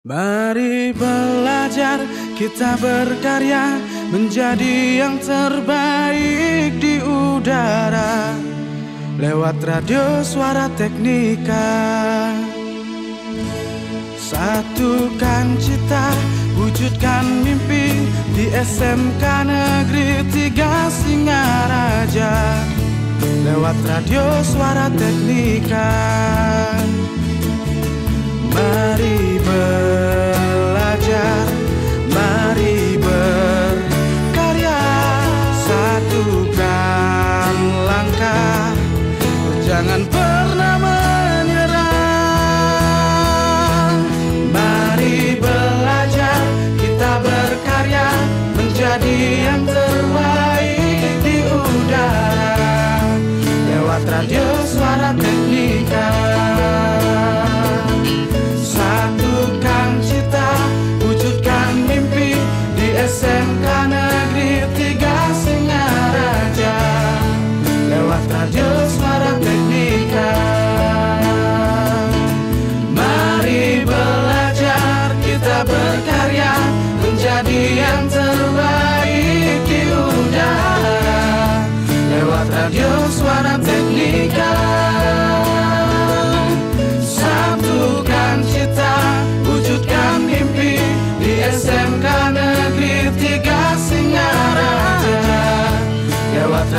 Mari belajar kita berkarya menjadi yang terbaik di udara lewat radio suara teknika Satukan cita wujudkan mimpi di SMK Negeri Tiga Singaraja lewat radio suara teknika Mari belajar, mari berkarya Satukan langkah, jangan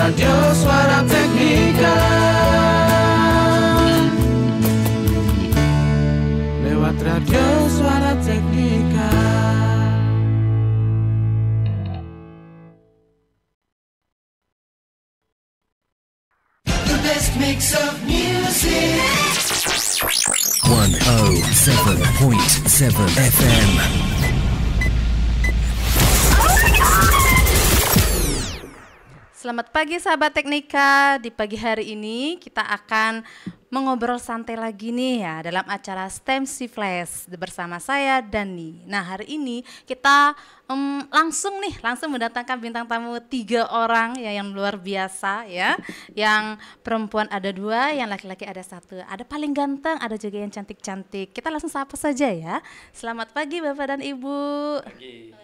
Radio Suara Teknika Lewat Radio Suara Teknika The best mix of music 107.7 FM Selamat pagi sahabat teknika. Di pagi hari ini kita akan mengobrol santai lagi nih ya dalam acara STEM C Flash bersama saya Dani. Nah hari ini kita um, langsung nih langsung mendatangkan bintang tamu tiga orang ya yang luar biasa ya. Yang perempuan ada dua, yang laki-laki ada satu. Ada paling ganteng, ada juga yang cantik-cantik. Kita langsung sapa saja ya. Selamat pagi bapak dan ibu. Pagi.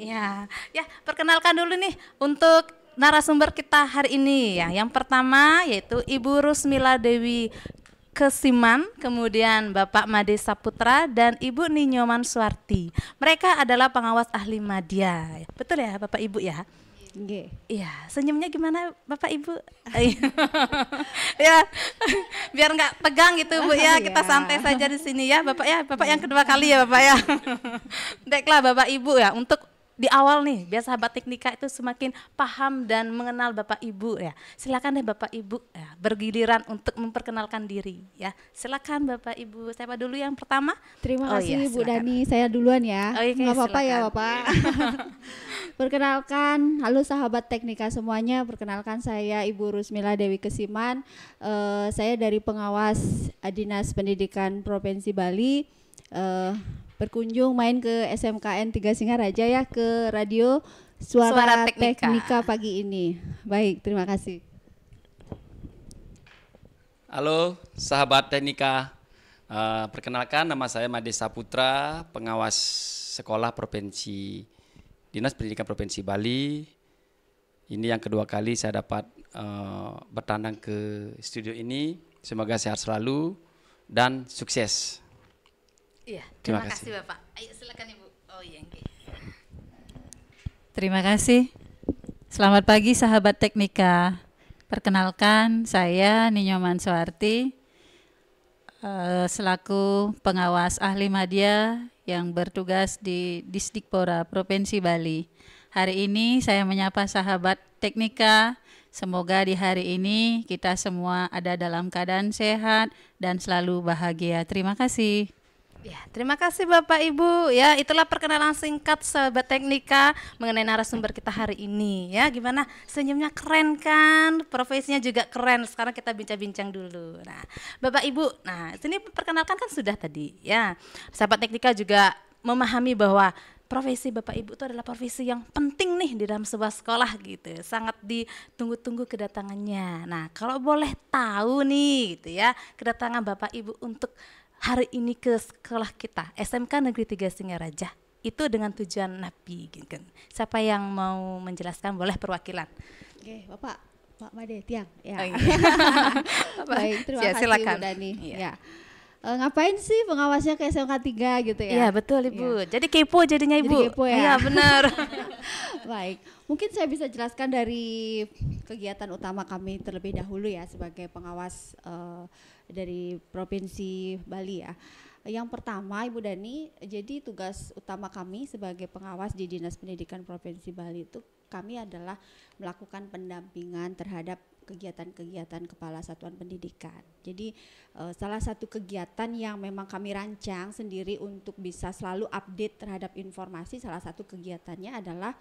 Ya, ya perkenalkan dulu nih untuk narasumber kita hari ini ya. Yang pertama yaitu Ibu Rusmila Dewi Kesiman, kemudian Bapak Made Saputra dan Ibu Ninyoman Suwarti. Mereka adalah pengawas ahli madya. Betul ya Bapak Ibu ya? Iya. Iya, senyumnya gimana Bapak Ibu? ya, biar nggak tegang gitu Bu ya, iya. kita santai saja di sini ya Bapak ya, Bapak yang kedua kali ya Bapak ya. Deklah Bapak Ibu ya, untuk di awal nih biar sahabat teknika itu semakin paham dan mengenal Bapak Ibu ya. Silakan deh Bapak Ibu ya, bergiliran untuk memperkenalkan diri ya. Silakan Bapak Ibu. Siapa dulu yang pertama? Terima oh, kasih iya, Bu Dani. Saya duluan ya. Oh, iya, Nggak apa-apa ya Bapak. Iya. perkenalkan, halo sahabat teknika semuanya. Perkenalkan saya Ibu Rusmila Dewi Kesiman. Uh, saya dari pengawas eh, Dinas Pendidikan Provinsi Bali. Uh, berkunjung main ke SMKN Tiga Singaraja ya ke radio Suara, Suara Teknika. Teknika pagi ini. Baik, terima kasih. Halo sahabat Teknika. Uh, perkenalkan nama saya Made Saputra, pengawas sekolah provinsi Dinas Pendidikan Provinsi Bali. Ini yang kedua kali saya dapat uh, bertandang ke studio ini. Semoga sehat selalu dan sukses. Terima, kasih. kasih Bapak. Ayo silakan Ibu. Oh iya. Okay. Terima kasih. Selamat pagi sahabat teknika. Perkenalkan saya Ninyoman Soarti, eh, selaku pengawas ahli media yang bertugas di Disdikpora Provinsi Bali. Hari ini saya menyapa sahabat teknika. Semoga di hari ini kita semua ada dalam keadaan sehat dan selalu bahagia. Terima kasih. Ya, terima kasih Bapak Ibu. Ya, itulah perkenalan singkat sahabat teknika mengenai narasumber kita hari ini. Ya, gimana? Senyumnya keren kan? Profesinya juga keren. Sekarang kita bincang-bincang dulu. Nah, Bapak Ibu, nah sini perkenalkan kan sudah tadi. Ya, sahabat teknika juga memahami bahwa profesi Bapak Ibu itu adalah profesi yang penting nih di dalam sebuah sekolah gitu. Sangat ditunggu-tunggu kedatangannya. Nah, kalau boleh tahu nih gitu ya, kedatangan Bapak Ibu untuk hari ini ke sekolah kita SMK Negeri tiga Singaraja itu dengan tujuan Nabi gitu. Kan. Siapa yang mau menjelaskan boleh perwakilan. Oke, Bapak Pak Made Tiang ya. Oh, iya. Baik, terima ya, kasih silakan. Bu Dani. Iya. Ya uh, ngapain sih pengawasnya ke SMK 3 gitu ya? Iya betul ibu. Ya. Jadi kepo jadinya ibu. Jadi kepo ya. Iya benar. Baik, mungkin saya bisa jelaskan dari kegiatan utama kami terlebih dahulu ya sebagai pengawas uh, dari provinsi Bali ya. Yang pertama Ibu Dani, jadi tugas utama kami sebagai pengawas di Dinas Pendidikan Provinsi Bali itu kami adalah melakukan pendampingan terhadap kegiatan-kegiatan kepala satuan pendidikan. Jadi eh, salah satu kegiatan yang memang kami rancang sendiri untuk bisa selalu update terhadap informasi salah satu kegiatannya adalah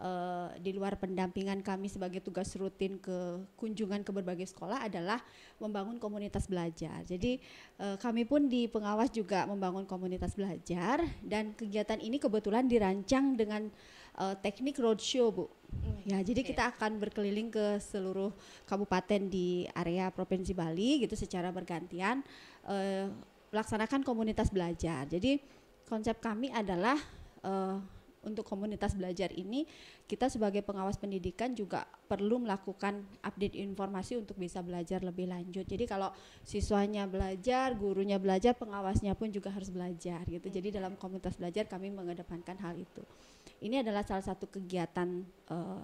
eh, di luar pendampingan kami sebagai tugas rutin ke kunjungan ke berbagai sekolah adalah membangun komunitas belajar. Jadi eh, kami pun di pengawas juga membangun komunitas belajar dan kegiatan ini kebetulan dirancang dengan uh, teknik roadshow bu hmm, Ya, jadi okay. kita akan berkeliling ke seluruh kabupaten di area provinsi Bali gitu secara bergantian uh, melaksanakan komunitas belajar. Jadi konsep kami adalah uh, untuk komunitas belajar ini kita sebagai pengawas pendidikan juga perlu melakukan update informasi untuk bisa belajar lebih lanjut. Jadi kalau siswanya belajar, gurunya belajar, pengawasnya pun juga harus belajar gitu. Jadi dalam komunitas belajar kami mengedepankan hal itu. Ini adalah salah satu kegiatan uh,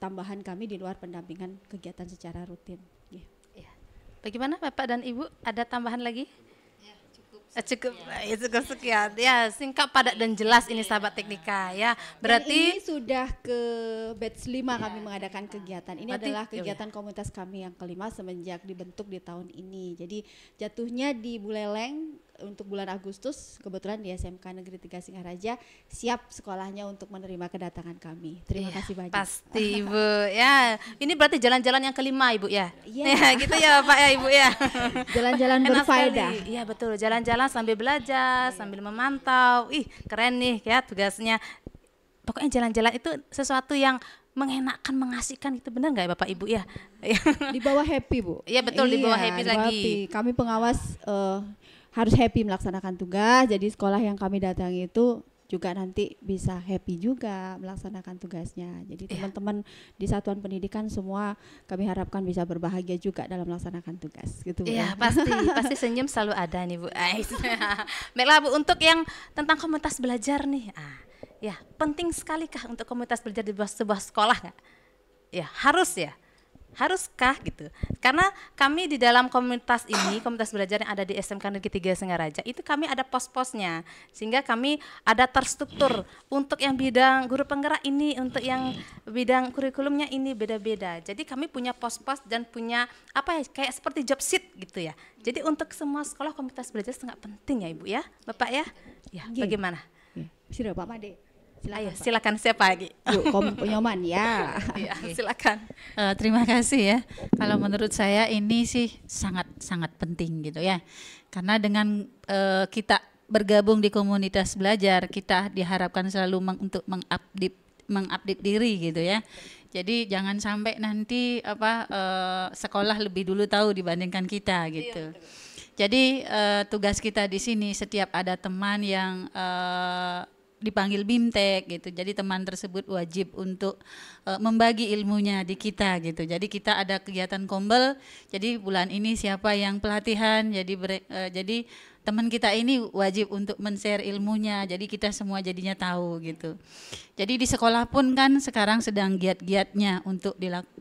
tambahan kami di luar pendampingan kegiatan secara rutin. Iya. Iya. Bagaimana Bapak dan Ibu ada tambahan lagi? Ya, cukup ya. ya. cukup sekian ya singkat padat dan jelas ini iya. sahabat teknika ya berarti dan ini sudah ke batch lima ya. kami mengadakan kegiatan ini berarti, adalah ya, kegiatan ya. komunitas kami yang kelima semenjak dibentuk di tahun ini jadi jatuhnya di Buleleng untuk bulan Agustus kebetulan di SMK Negeri Tiga Singaraja siap sekolahnya untuk menerima kedatangan kami. Terima ya, kasih banyak. Pasti Ibu. ya, ini berarti jalan-jalan yang kelima Ibu ya. Iya, ya, gitu ya Pak ya Ibu ya. Jalan-jalan berfaedah. Iya betul, jalan-jalan sambil belajar, ya. sambil memantau. Ih, keren nih ya tugasnya. Pokoknya jalan-jalan itu sesuatu yang mengenakan, mengasihkan Itu benar nggak ya Bapak Ibu ya? Di bawah happy Bu. Iya betul iya, di bawah happy lagi. Happy. Kami pengawas uh, harus happy melaksanakan tugas. Jadi sekolah yang kami datang itu juga nanti bisa happy juga melaksanakan tugasnya. Jadi iya. teman-teman yeah. di satuan pendidikan semua kami harapkan bisa berbahagia juga dalam melaksanakan tugas gitu. yeah, ya. pasti pasti senyum selalu ada nih Bu Ais. Baiklah Bu untuk yang tentang komunitas belajar nih. Ah, ya, penting sekali kah untuk komunitas belajar di sebuah, sebuah sekolah nggak? Ya, harus ya haruskah gitu karena kami di dalam komunitas ini komunitas belajar yang ada di SMK Negeri tiga Singaraja itu kami ada pos-posnya sehingga kami ada terstruktur untuk yang bidang guru penggerak ini untuk yang bidang kurikulumnya ini beda-beda jadi kami punya pos-pos dan punya apa ya kayak seperti job seat gitu ya jadi untuk semua sekolah komunitas belajar sangat penting ya Ibu ya Bapak ya ya bagaimana Sudah bapak Made Silakan, Ayo, silakan siapa lagi? Yuk, Kom ya. Iya, silakan. Uh, terima kasih ya. Kalau menurut saya ini sih sangat-sangat penting gitu ya. Karena dengan uh, kita bergabung di komunitas belajar, kita diharapkan selalu meng untuk mengupdate mengupdate diri gitu ya. Jadi jangan sampai nanti apa uh, sekolah lebih dulu tahu dibandingkan kita gitu. Iya, Jadi uh, tugas kita di sini setiap ada teman yang uh, dipanggil bimtek gitu. Jadi teman tersebut wajib untuk uh, membagi ilmunya di kita gitu. Jadi kita ada kegiatan kombel. Jadi bulan ini siapa yang pelatihan? Jadi ber, uh, eh, jadi teman kita ini wajib untuk men-share ilmunya. Jadi kita semua jadinya tahu gitu. Jadi di sekolah pun kan sekarang sedang giat-giatnya untuk dilakukan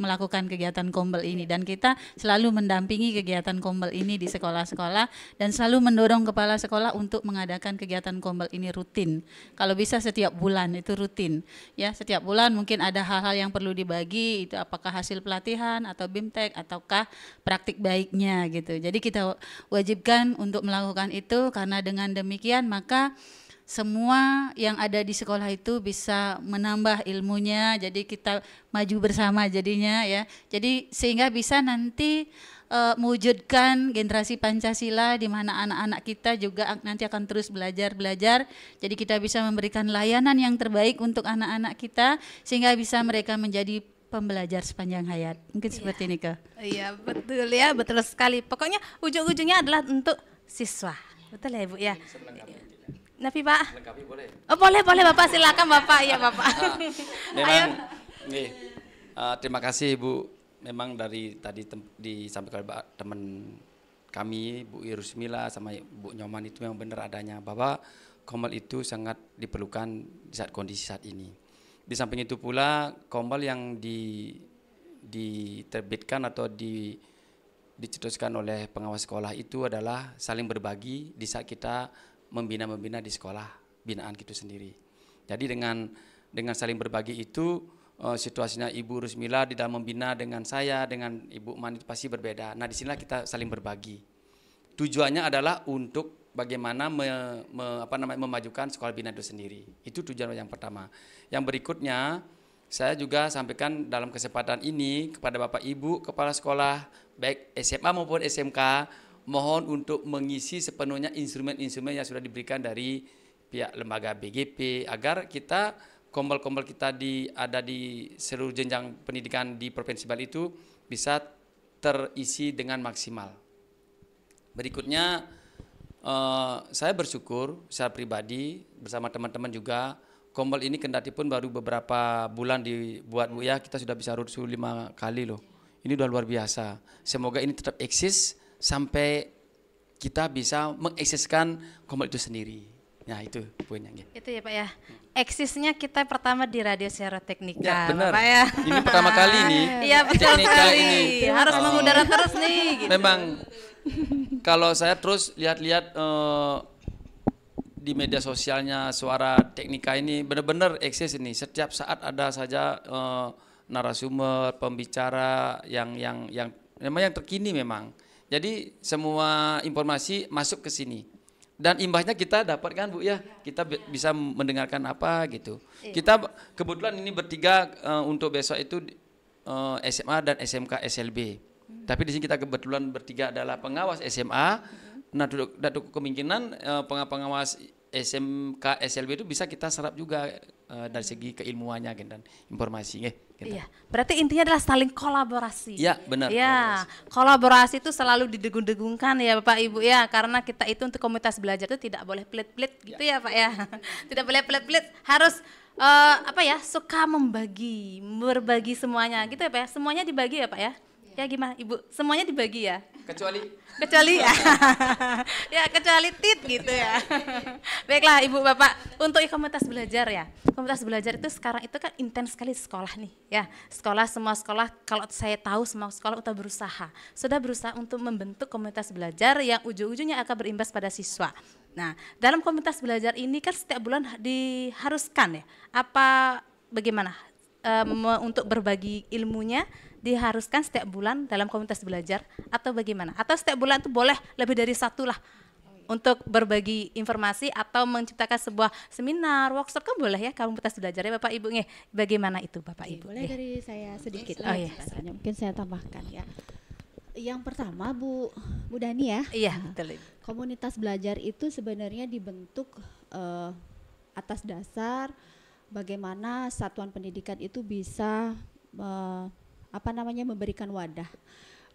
melakukan kegiatan kombel ini iya. dan kita selalu mendampingi kegiatan kombel ini di sekolah-sekolah dan selalu mendorong kepala sekolah untuk mengadakan kegiatan kombel ini rutin. Kalau bisa setiap bulan itu rutin. Ya, setiap bulan mungkin ada hal-hal yang perlu dibagi itu apakah hasil pelatihan atau BIMTEK ataukah praktik baiknya gitu. Jadi kita wajibkan untuk melakukan itu karena dengan demikian maka semua yang ada di sekolah itu bisa menambah ilmunya jadi kita maju bersama jadinya ya jadi sehingga bisa nanti uh, mewujudkan generasi Pancasila di mana anak-anak kita juga nanti akan terus belajar-belajar. Jadi kita bisa memberikan layanan yang terbaik untuk anak-anak kita sehingga bisa mereka menjadi pembelajar sepanjang hayat. Mungkin iya. seperti ini, Kak. Iya, betul ya, betul sekali. Pokoknya ujung-ujungnya adalah untuk siswa. Betul ya, Ibu ya. Nabi Pak. Lengkapi boleh. Oh, boleh boleh Bapak silakan Bapak ya Bapak. Ah, memang Ayo. nih uh, terima kasih bu Memang dari tadi disampaikan teman kami Bu Irusmila sama Bu Nyoman itu memang benar adanya bahwa komal itu sangat diperlukan di saat kondisi saat ini. Di samping itu pula komal yang di diterbitkan atau di dicetuskan oleh pengawas sekolah itu adalah saling berbagi di saat kita membina-membina di sekolah binaan gitu sendiri. Jadi dengan dengan saling berbagi itu uh, situasinya Ibu Rusmila di dalam membina dengan saya dengan Ibu Man pasti berbeda. Nah, di disinilah kita saling berbagi. Tujuannya adalah untuk bagaimana me, me, apa namanya memajukan sekolah binaan itu sendiri. Itu tujuan yang pertama. Yang berikutnya saya juga sampaikan dalam kesempatan ini kepada Bapak Ibu kepala sekolah baik SMA maupun SMK mohon untuk mengisi sepenuhnya instrumen-instrumen yang sudah diberikan dari pihak lembaga BGP agar kita kombel-kombel kita di ada di seluruh jenjang pendidikan di Provinsi Bali itu bisa terisi dengan maksimal. Berikutnya uh, saya bersyukur secara pribadi bersama teman-teman juga kombel ini kendati pun baru beberapa bulan dibuat Bu ya kita sudah bisa rutsu lima kali loh. Ini udah luar biasa. Semoga ini tetap eksis sampai kita bisa mengeksiskan komod itu sendiri. Nah itu punya kita. Itu ya Pak ya. Eksisnya kita pertama di radio seroteknika. Ya benar. ya. Ini pertama kali nih. Iya betul sekali. Ini. Harus oh. mengudara terus nih. Gitu. Memang kalau saya terus lihat-lihat uh, di media sosialnya suara teknika ini benar-benar eksis ini. Setiap saat ada saja uh, narasumber, pembicara yang yang yang memang yang terkini memang. Jadi semua informasi masuk ke sini. Dan imbasnya kita dapat kan Bu ya, kita bisa mendengarkan apa gitu. Iya. Kita kebetulan ini bertiga uh, untuk besok itu uh, eh, SMA dan SMK SLB. Hmm. Tapi di sini kita kebetulan bertiga adalah pengawas SMA. Hmm. Nah, duduk, duduk kemungkinan uh, pengawas SMK SLB itu bisa kita serap juga Eh, dari segi keilmuannya gitu, dan informasi gitu. Iya, berarti intinya adalah saling kolaborasi. Iya, benar. Iya, kolaborasi. kolaborasi itu selalu didegung-degungkan ya Bapak Ibu ya, karena kita itu untuk komunitas belajar itu tidak boleh pelit-pelit iya. gitu ya. ya Pak ya. tidak boleh pelit-pelit, harus uh, apa ya, suka membagi, berbagi semuanya gitu ya Pak ya. Semuanya dibagi ya Pak ya. Iya. Ya gimana Ibu, semuanya dibagi ya kecuali kecuali ya ya kecuali tit gitu ya baiklah ibu bapak untuk komunitas belajar ya komunitas belajar itu sekarang itu kan intens sekali sekolah nih ya sekolah semua sekolah kalau saya tahu semua sekolah sudah berusaha sudah berusaha untuk membentuk komunitas belajar yang ujung-ujungnya akan berimbas pada siswa nah dalam komunitas belajar ini kan setiap bulan diharuskan ya apa bagaimana um, untuk berbagi ilmunya diharuskan setiap bulan dalam komunitas belajar atau bagaimana? Atau setiap bulan itu boleh lebih dari satu lah untuk berbagi informasi atau menciptakan sebuah seminar, workshop kan boleh ya komunitas belajar ya Bapak Ibu nih. Bagaimana itu Bapak Ibu? Boleh dari saya sedikit oh, iya. Saya, mungkin saya tambahkan ya. Yang pertama Bu Bu Dani ya. Iya, nah, betul. Komunitas belajar itu sebenarnya dibentuk uh, atas dasar bagaimana satuan pendidikan itu bisa uh, apa namanya memberikan wadah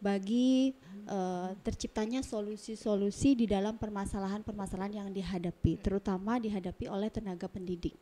bagi uh, terciptanya solusi-solusi di dalam permasalahan-permasalahan yang dihadapi, terutama dihadapi oleh tenaga pendidik.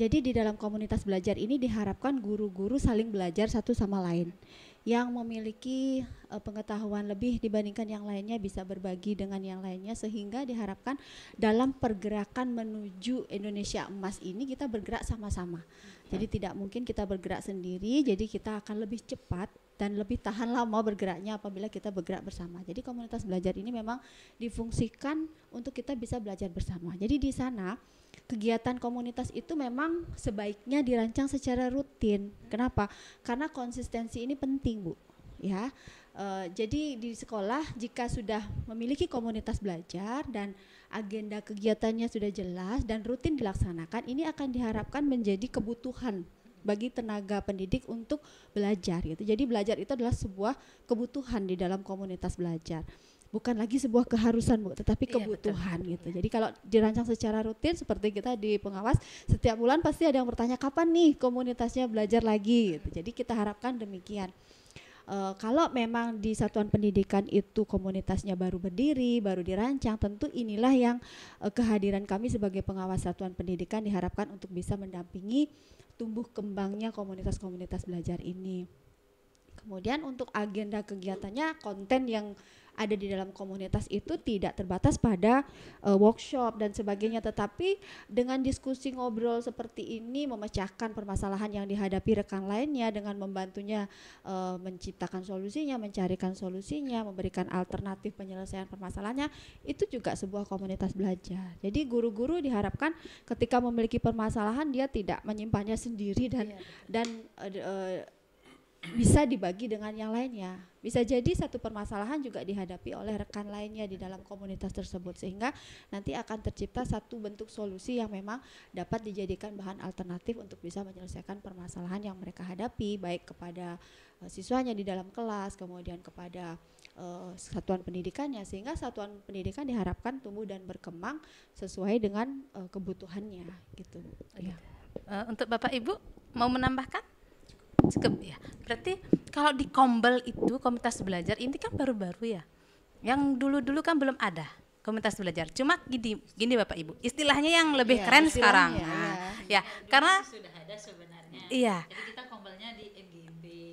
Jadi di dalam komunitas belajar ini diharapkan guru-guru saling belajar satu sama lain. Yang memiliki uh, pengetahuan lebih dibandingkan yang lainnya bisa berbagi dengan yang lainnya sehingga diharapkan dalam pergerakan menuju Indonesia emas ini kita bergerak sama-sama. Jadi tidak mungkin kita bergerak sendiri, jadi kita akan lebih cepat dan lebih tahan lama bergeraknya apabila kita bergerak bersama. Jadi komunitas belajar ini memang difungsikan untuk kita bisa belajar bersama. Jadi di sana kegiatan komunitas itu memang sebaiknya dirancang secara rutin. Kenapa? Karena konsistensi ini penting, Bu. Ya. E, jadi di sekolah jika sudah memiliki komunitas belajar dan agenda kegiatannya sudah jelas dan rutin dilaksanakan, ini akan diharapkan menjadi kebutuhan bagi tenaga pendidik untuk belajar gitu. Jadi belajar itu adalah sebuah kebutuhan di dalam komunitas belajar. Bukan lagi sebuah keharusan, Bu, tetapi iya, kebutuhan betul, gitu. Iya. Jadi kalau dirancang secara rutin seperti kita di pengawas, setiap bulan pasti ada yang bertanya kapan nih komunitasnya belajar lagi gitu. Jadi kita harapkan demikian. Uh, kalau memang di satuan pendidikan itu komunitasnya baru berdiri, baru dirancang, tentu inilah yang uh, kehadiran kami sebagai pengawas satuan pendidikan diharapkan untuk bisa mendampingi tumbuh kembangnya komunitas-komunitas belajar ini. Kemudian untuk agenda kegiatannya, konten yang ada di dalam komunitas itu tidak terbatas pada uh, workshop dan sebagainya tetapi dengan diskusi ngobrol seperti ini memecahkan permasalahan yang dihadapi rekan lainnya dengan membantunya uh, menciptakan solusinya mencarikan solusinya memberikan alternatif penyelesaian permasalahannya itu juga sebuah komunitas belajar jadi guru-guru diharapkan ketika memiliki permasalahan dia tidak menyimpannya sendiri dan yeah. Iya, dan uh, uh, bisa dibagi dengan yang lainnya. Bisa jadi satu permasalahan juga dihadapi oleh rekan lainnya di dalam komunitas tersebut sehingga nanti akan tercipta satu bentuk solusi yang memang dapat dijadikan bahan alternatif untuk bisa menyelesaikan permasalahan yang mereka hadapi baik kepada eh, siswanya di dalam kelas, kemudian kepada uh, satuan pendidikannya sehingga satuan pendidikan diharapkan tumbuh dan berkembang sesuai dengan uh, kebutuhannya gitu. Ya. Uh, untuk Bapak Ibu mau menambahkan? cukup ya berarti kalau di Kombel itu komunitas belajar ini kan baru-baru ya yang dulu-dulu kan belum ada komunitas belajar cuma gini gini bapak ibu istilahnya yang lebih ya, keren sekarang ya, ya, ya karena sudah ada sebenarnya iya jadi kita kombelnya di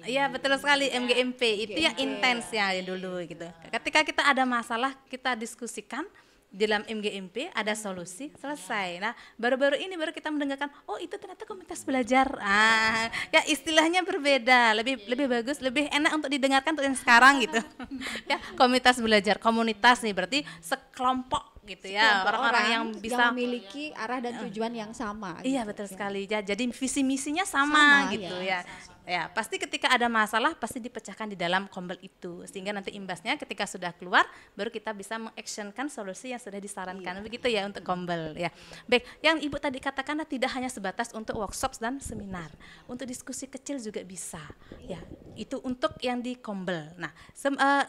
iya betul sekali ya, MGMP itu yang intens ya, ya dulu gitu ketika kita ada masalah kita diskusikan dalam MGMP ada solusi selesai. Nah baru-baru ini baru kita mendengarkan oh itu ternyata komunitas belajar. Ah ya istilahnya berbeda lebih iya. lebih bagus lebih enak untuk didengarkan untuk yang sekarang gitu. ya komunitas belajar komunitas nih berarti sekelompok gitu ya orang-orang yang bisa yang memiliki arah dan tujuan yang sama. Iya, gitu. Iya betul sekali ya. Jadi visi misinya sama, sama gitu ya. ya. Ya, pasti ketika ada masalah pasti dipecahkan di dalam kombel itu sehingga nanti imbasnya ketika sudah keluar baru kita bisa mengactionkan solusi yang sudah disarankan iya. begitu ya untuk kombel ya. Baik, yang Ibu tadi katakan tidak hanya sebatas untuk workshop dan seminar, untuk diskusi kecil juga bisa. Ya, itu untuk yang di kombel. Nah, eh,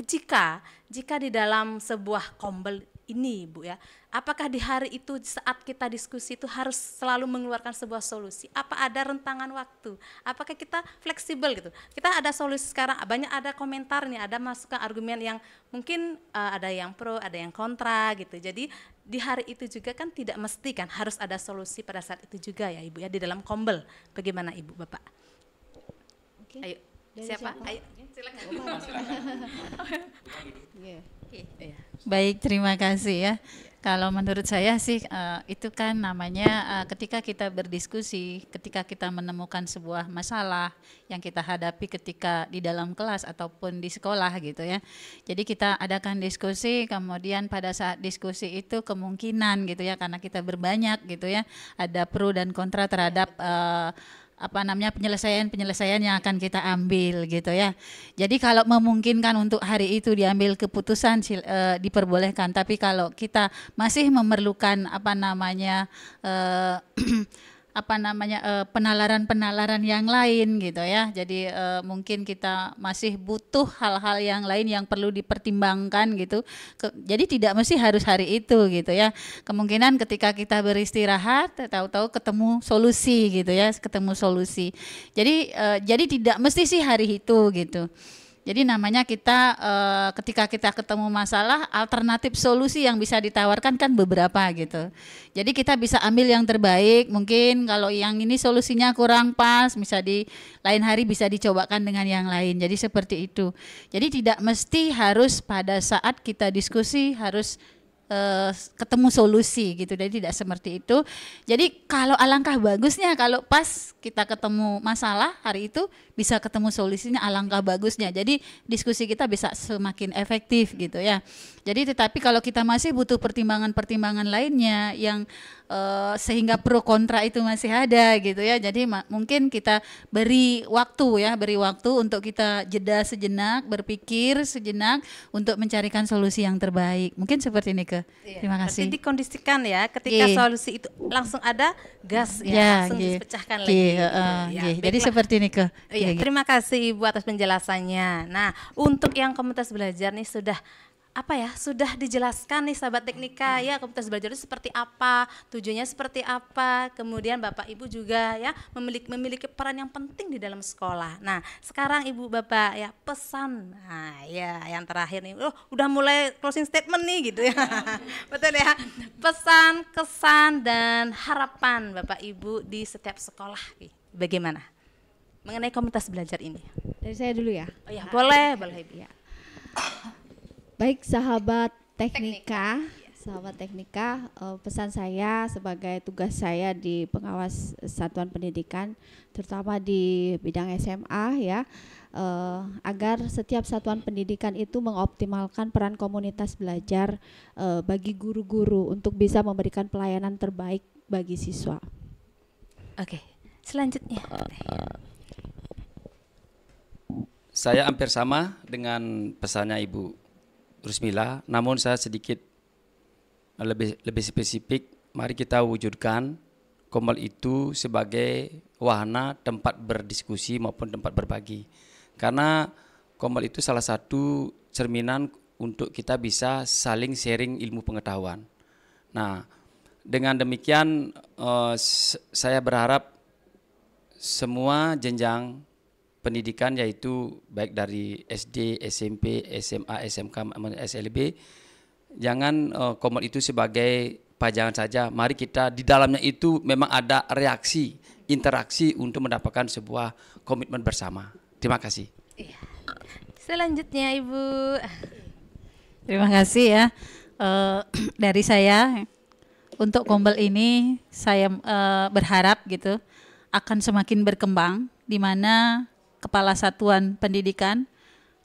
jika jika di dalam sebuah kombel ini Bu ya. Apakah di hari itu saat kita diskusi itu harus selalu mengeluarkan sebuah solusi? Apa ada rentangan waktu? Apakah kita fleksibel gitu? Kita ada solusi sekarang, banyak ada komentar nih, ada masukan argumen yang mungkin uh, ada yang pro, ada yang kontra gitu. Jadi di hari itu juga kan tidak mesti kan harus ada solusi pada saat itu juga ya Ibu ya di dalam kombel. Bagaimana Ibu Bapak? Oke. siapa? siapa? Ayo, silakan. silakan. Iya. Iya. Baik, terima kasih ya. Kalau menurut saya sih uh, itu kan namanya uh, ketika kita berdiskusi, ketika kita menemukan sebuah masalah yang kita hadapi ketika di dalam kelas ataupun di sekolah gitu ya. Jadi kita adakan diskusi, kemudian pada saat diskusi itu kemungkinan gitu ya karena kita berbanyak gitu ya, ada pro dan kontra terhadap uh, apa namanya penyelesaian-penyelesaian yang akan kita ambil gitu ya. Jadi kalau memungkinkan untuk hari itu diambil keputusan e, diperbolehkan, tapi kalau kita masih memerlukan apa namanya e, apa namanya eh, penalaran-penalaran yang lain gitu ya. Jadi eh, mungkin kita masih butuh hal-hal yang lain yang perlu dipertimbangkan gitu. jadi tidak mesti harus hari itu gitu ya. Kemungkinan ketika kita beristirahat tahu-tahu ketemu solusi gitu ya, ketemu solusi. Jadi eh, jadi tidak mesti sih hari itu gitu. Jadi namanya kita e, ketika kita ketemu masalah, alternatif solusi yang bisa ditawarkan kan beberapa gitu. Jadi kita bisa ambil yang terbaik. Mungkin kalau yang ini solusinya kurang pas, bisa di lain hari bisa dicobakan dengan yang lain. Jadi seperti itu. Jadi tidak mesti harus pada saat kita diskusi harus eh, ketemu solusi gitu jadi tidak seperti itu jadi kalau alangkah bagusnya kalau pas kita ketemu masalah hari itu bisa ketemu solusinya alangkah bagusnya. Jadi diskusi kita bisa semakin efektif gitu ya. Jadi tetapi kalau kita masih butuh pertimbangan-pertimbangan lainnya yang uh, sehingga pro kontra itu masih ada gitu ya. Jadi mungkin kita beri waktu ya, beri waktu untuk kita jeda sejenak, berpikir sejenak untuk mencarikan solusi yang terbaik. Mungkin seperti ini ke. Iya. Terima kasih. Berarti dikondisikan ya ketika yeah. solusi itu langsung ada gas ya, yeah, langsung yeah. dipecahkan yeah. lagi. uh, yeah. yeah. Jadi seperti ini ke iya. Gitu. Terima kasih Ibu atas penjelasannya. Nah, untuk yang komunitas belajar nih sudah apa ya sudah dijelaskan nih sahabat teknika ya komunitas belajar itu seperti apa tujuannya seperti apa kemudian bapak ibu juga ya memiliki memiliki peran yang penting di dalam sekolah nah sekarang ibu bapak ya pesan nah ya yang terakhir nih oh udah mulai closing statement nih gitu ya betul ya pesan kesan dan harapan bapak ibu di setiap sekolah gitu. bagaimana mengenai komunitas belajar ini? Dari saya dulu ya. Oh ya, nah, boleh, ya. boleh Ya. Baik sahabat teknika, teknika. sahabat teknika, uh, pesan saya sebagai tugas saya di pengawas satuan pendidikan terutama di bidang SMA ya, uh, agar setiap satuan pendidikan itu mengoptimalkan peran komunitas belajar uh, bagi guru-guru untuk bisa memberikan pelayanan terbaik bagi siswa. Oke, okay. selanjutnya. Uh, uh. Saya hampir sama dengan pesannya Ibu Rusmila, namun saya sedikit lebih lebih spesifik. Mari kita wujudkan Komal itu sebagai wahana tempat berdiskusi maupun tempat berbagi. Karena Komal itu salah satu cerminan untuk kita bisa saling sharing ilmu pengetahuan. Nah, dengan demikian eh, saya berharap semua jenjang pendidikan yaitu baik dari SD, SMP, SMA, SMK, SLB jangan uh, eh, komod itu sebagai pajangan saja. Mari kita di dalamnya itu memang ada reaksi, interaksi untuk mendapatkan sebuah komitmen bersama. Terima kasih. Iya. Selanjutnya Ibu. Terima kasih ya. Uh, dari saya untuk kombel ini saya uh, berharap gitu akan semakin berkembang di mana kepala satuan pendidikan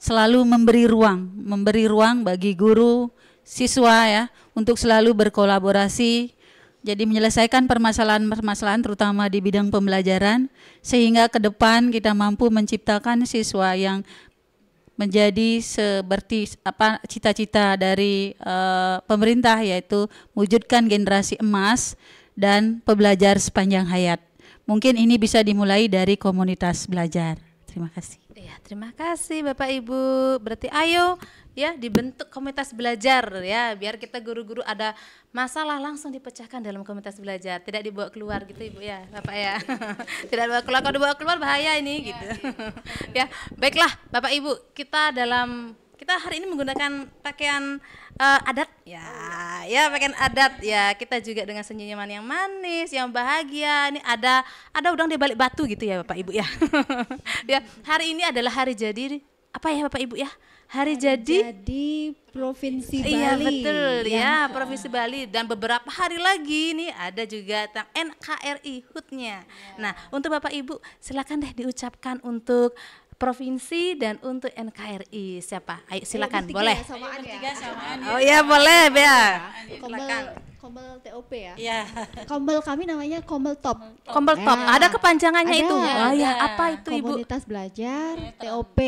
selalu memberi ruang, memberi ruang bagi guru, siswa ya untuk selalu berkolaborasi jadi menyelesaikan permasalahan-permasalahan terutama di bidang pembelajaran sehingga ke depan kita mampu menciptakan siswa yang menjadi seperti apa cita-cita dari uh, pemerintah yaitu wujudkan generasi emas dan pembelajar sepanjang hayat. Mungkin ini bisa dimulai dari komunitas belajar. Terima kasih. Iya, terima kasih Bapak Ibu. Berarti ayo ya dibentuk komunitas belajar ya, biar kita guru-guru ada masalah langsung dipecahkan dalam komunitas belajar, tidak dibawa keluar gitu Ibu ya, Bapak ya. tidak dibawa keluar, kalau dibawa keluar bahaya ini ya, gitu. ya, baiklah Bapak Ibu, kita dalam kita hari ini menggunakan pakaian uh, adat ya oh, ya pakaian adat ya kita juga dengan senyuman yang manis yang bahagia ini ada ada udang di balik batu gitu ya bapak ibu ya ya hari ini adalah hari jadi apa ya bapak ibu ya hari, hari jadi jadi provinsi iya, Bali iya betul ya, ya provinsi Bali dan beberapa hari lagi ini ada juga tentang NKRI hutnya ya. nah untuk bapak ibu silakan deh diucapkan untuk provinsi dan untuk NKRI siapa? Ayo silakan, Ayo, boleh. Ya, samaan Ayo, ya. Samaan ya. Oh iya boleh, ya. Kombel, kombel TOP ya. Iya. Kombel kami namanya Kombel Top. Kombel nah, Top. Ada kepanjangannya Ada. itu. Oh iya, apa itu Ibu? Komunitas belajar TOP.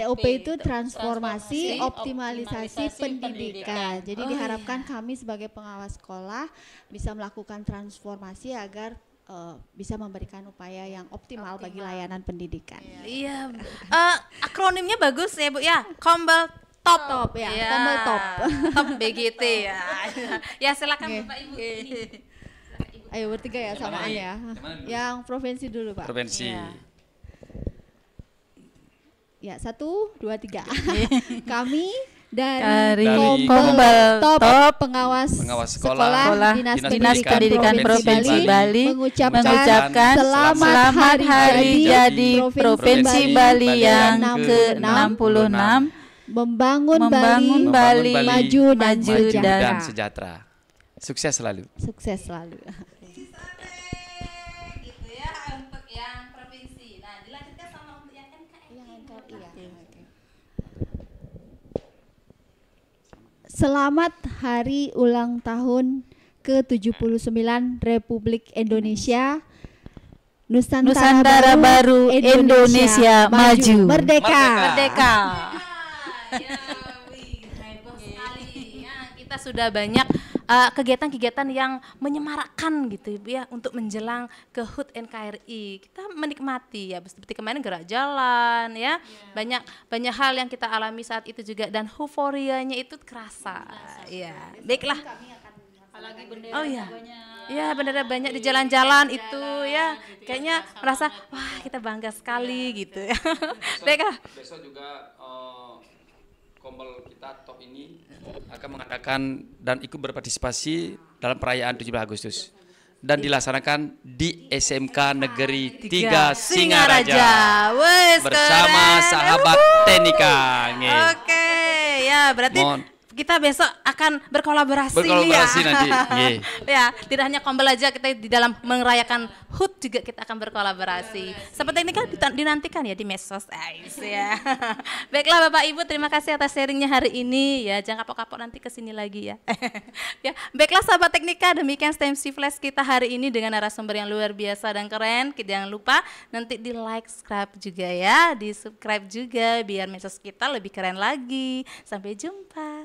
TOP itu transformasi, transformasi optimalisasi pendidikan. pendidikan. Jadi oh, diharapkan iya. kami sebagai pengawas sekolah bisa melakukan transformasi agar Eh, bisa memberikan upaya yang optimal, optimal. bagi layanan pendidikan. Iya. uh, akronimnya bagus ya Bu ya. Kombel top. Top ya. ya. Kombel top. top BGT ya. ya silakan okay. Bapak Ibu. Ini. Ayo bertiga ya samaan ya. Yang provinsi dulu Pak. Provinsi. Ya. Ya, satu, dua, tiga. Kami dari, dari Kombel Top, Top Pengawas, Pengawas Sekolah, Sekolah Dinas, Dinas Pendidikan, Pendidikan Provinsi Bali, Bali mengucapkan, mengucapkan selamat, selamat hari jadi Provinsi, Provinsi Bali, Bali yang ke-66 membangun, membangun Bali, Bali maju dan, maju dan sejahtera. Sukses selalu. Sukses selalu. Selamat hari ulang tahun ke-79 Republik Indonesia. Nusantara, Nusantara baru, baru Indonesia, Indonesia maju. maju. Merdeka. Merdeka. Merdeka. ya, wih, sekali. Ya, kita sudah banyak kegiatan eh, kegiatan-kegiatan yang menyemarakkan gitu ya untuk menjelang ke HUT NKRI. Kita menikmati ya seperti kemarin gerak jalan ya. Yeah. Banyak banyak hal yang kita alami saat itu juga dan euforianya itu kerasa. Ya. Iya, baiklah. oh, iya. ya benar iya, banyak di jalan-jalan itu gitu ya. Gitu Kayaknya merasa wah kita bangga sekali iya, gitu ya, gitu ya. Baiklah. Besok juga uh, Kombel kita top ini akan mengadakan dan ikut berpartisipasi dalam perayaan 17 Agustus dan dilaksanakan di SMK Negeri 3 Singaraja bersama sahabat uhuh. Tenika. Oke, ya berarti Mohon kita besok akan berkolaborasi, berkolaborasi ya. nanti. yeah. ya, tidak hanya kombel aja kita di dalam merayakan HUT juga kita akan berkolaborasi. Seperti ini kan iya. dinantikan ya di mesos ice ya. Baiklah Bapak Ibu, terima kasih atas sharingnya hari ini ya. Jangan kapok-kapok nanti ke sini lagi ya. ya, baiklah sahabat teknika, demikian STEMC Flash kita hari ini dengan narasumber yang luar biasa dan keren. Jangan lupa nanti di like, subscribe juga ya, di subscribe juga biar mesos kita lebih keren lagi. Sampai jumpa.